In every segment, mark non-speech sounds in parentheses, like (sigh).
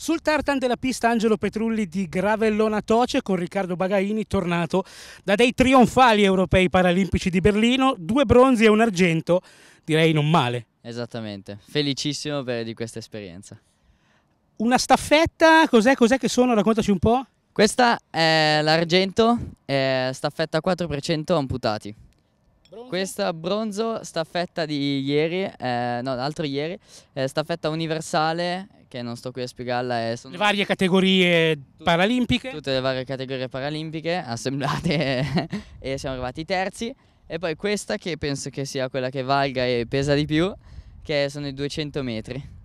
Sul tartan della pista Angelo Petrulli di Gravellona Toce con Riccardo Bagaini tornato da dei trionfali europei paralimpici di Berlino, due bronzi e un argento, direi non male. Esattamente, felicissimo per, di questa esperienza. Una staffetta, cos'è, cos'è che sono? Raccontaci un po'. Questa è l'argento, è staffetta 4% amputati. Bronzo. Questa bronzo staffetta di ieri, eh, no, l'altro ieri, eh, staffetta universale, che non sto qui a spiegarla. sono le varie categorie tut paralimpiche. Tutte le varie categorie paralimpiche (laughs) assemblate e siamo arrivati terzi. E poi questa che penso che sia quella che valga e pesa di più, che sono i 200 metri.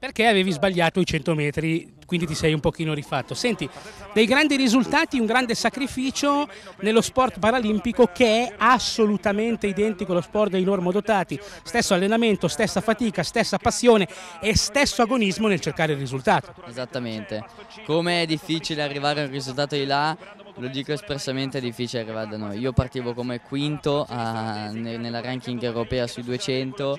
Perché avevi sbagliato i 100 metri, quindi ti sei un pochino rifatto. Senti, dei grandi risultati, un grande sacrificio nello sport paralimpico che è assolutamente identico allo sport dei normodotati. Stesso allenamento, stessa fatica, stessa passione e stesso agonismo nel cercare il risultato. Esattamente. Come è difficile arrivare a un risultato di là, lo dico espressamente, è difficile arrivare da noi. Io partivo come quinto a, ah, nella ranking europea sui 200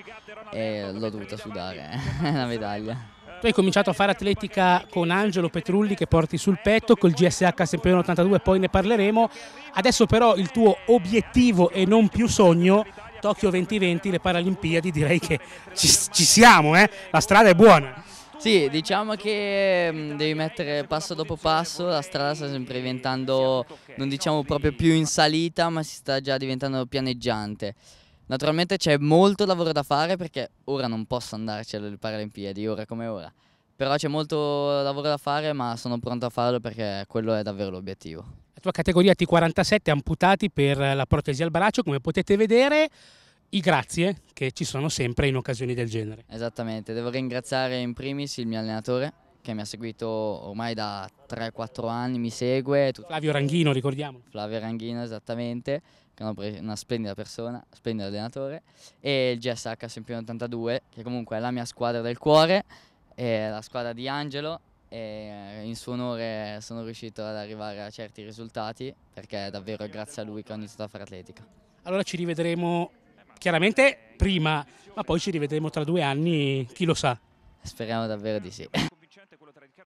e l'ho dovuta sudare eh, (laughs) la medaglia. Tu hai cominciato a fare atletica con Angelo Petrulli che porti sul petto, col GSH Sempione 82, poi ne parleremo. Adesso però il tuo obiettivo e non più sogno, Tokyo 2020, le Paralimpiadi, direi che ci, ci siamo, eh? la strada è buona. Sì, diciamo che mm, devi mettere passo dopo passo, la strada sta sempre diventando, non diciamo proprio più in salita, ma si sta già diventando pianeggiante. Naturalmente c'è molto lavoro da fare perché ora non posso andarci alle Paralimpiadi, ora come ora. Però c'è molto lavoro da fare ma sono pronto a farlo perché quello è davvero l'obiettivo. La tua categoria T47 amputati per la protesi al braccio, come potete vedere i grazie che ci sono sempre in occasioni del genere. Esattamente, devo ringraziare in primis il mio allenatore che mi ha seguito ormai da 3-4 anni, mi segue. Flavio Ranghino, ricordiamo. Flavio Ranghino, esattamente, che è una, una splendida persona, splendido allenatore. E il GSH Sempione 82, che comunque è la mia squadra del cuore, è la squadra di Angelo. E in suo onore sono riuscito ad arrivare a certi risultati perché è davvero grazie a lui che ho iniziato a fare atletica. Allora ci rivedremo chiaramente prima, ma poi ci rivedremo tra due anni, chi lo sa. Speriamo davvero di sì tra